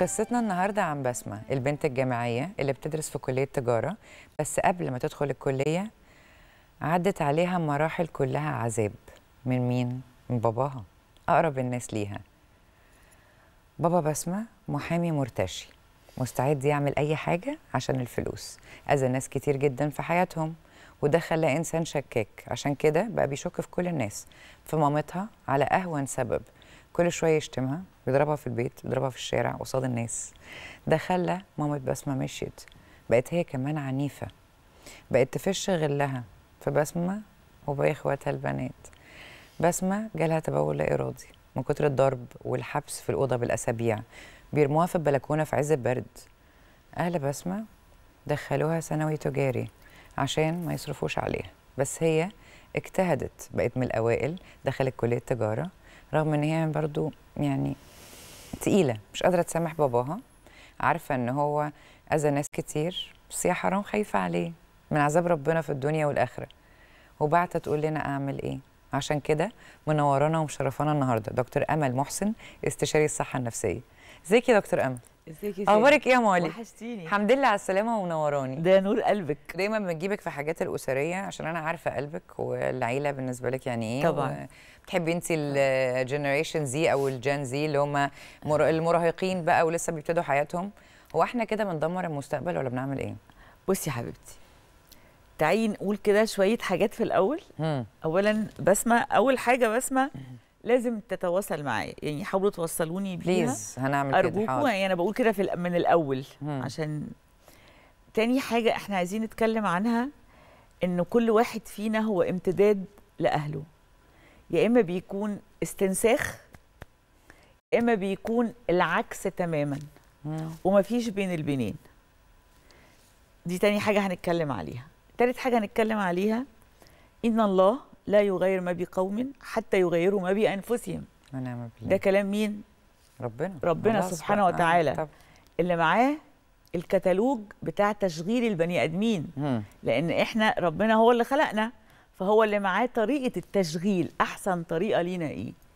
قصتنا النهارده عن بسمه البنت الجامعيه اللي بتدرس في كليه تجاره بس قبل ما تدخل الكليه عدت عليها مراحل كلها عذاب من مين؟ من باباها اقرب الناس ليها بابا بسمه محامي مرتشي مستعد يعمل اي حاجه عشان الفلوس اذى ناس كتير جدا في حياتهم وده خلى انسان شكاك عشان كده بقى بيشك في كل الناس في مامتها على اهون سبب كل شويه يشتمها يضربها في البيت يضربها في الشارع قصاد الناس ده خلى مامة بسمه مشيت بقت هي كمان عنيفه بقت تفش غلها في بسمه وباقي اخواتها البنات بسمه جالها تبول لا ارادي من كتر الضرب والحبس في الاوضه بالاسابيع بيرموها في البلكونه في عز البرد اهل بسمه دخلوها ثانوي تجاري عشان ما يصرفوش عليها بس هي اجتهدت بقت من الاوائل دخلت كليه تجاره رغم ان هي برضو يعني تقيله مش قادره تسامح باباها عارفه ان هو اذى ناس كتير بس يا حرام خايفه عليه من عذاب ربنا في الدنيا والاخره وبعتها تقول لنا اعمل ايه عشان كده منورانا ومشرفانا النهارده دكتور امل محسن استشاري الصحه النفسيه ازيك يا دكتور امل ازيك يا اخبارك ايه يا مولي وحشتيني الحمد لله على السلامه ونوراني ده نور قلبك دايما بنجيبك في حاجات الاسريه عشان انا عارفه قلبك والعيله بالنسبه لك يعني ايه طبعا بتحبي انت الجنريشن زي او الجان زي اللي هم المراهقين بقى ولسه بيبتدوا حياتهم هو احنا كده بندمر المستقبل ولا بنعمل ايه بصي يا حبيبتي تعالي نقول كده شويه حاجات في الاول مم. اولا بسمه اول حاجه بسمه لازم تتواصل معايا يعني حاولوا توصلوني بيها بليز هنعمل كده ارجوكم يعني انا بقول كده في من الاول مم. عشان تاني حاجه احنا عايزين نتكلم عنها ان كل واحد فينا هو امتداد لاهله يا اما بيكون استنساخ يا اما بيكون العكس تماما مم. ومفيش بين البنين دي تاني حاجه هنتكلم عليها تالت حاجه هنتكلم عليها ان الله لا يغير ما بقوم حتى يغيروا ما بانفسهم ونعم بالله ده كلام مين ربنا ربنا سبحانه وتعالى اللي معاه الكتالوج بتاع تشغيل البني ادمين لان احنا ربنا هو اللي خلقنا فهو اللي معاه طريقه التشغيل احسن طريقه لينا ايه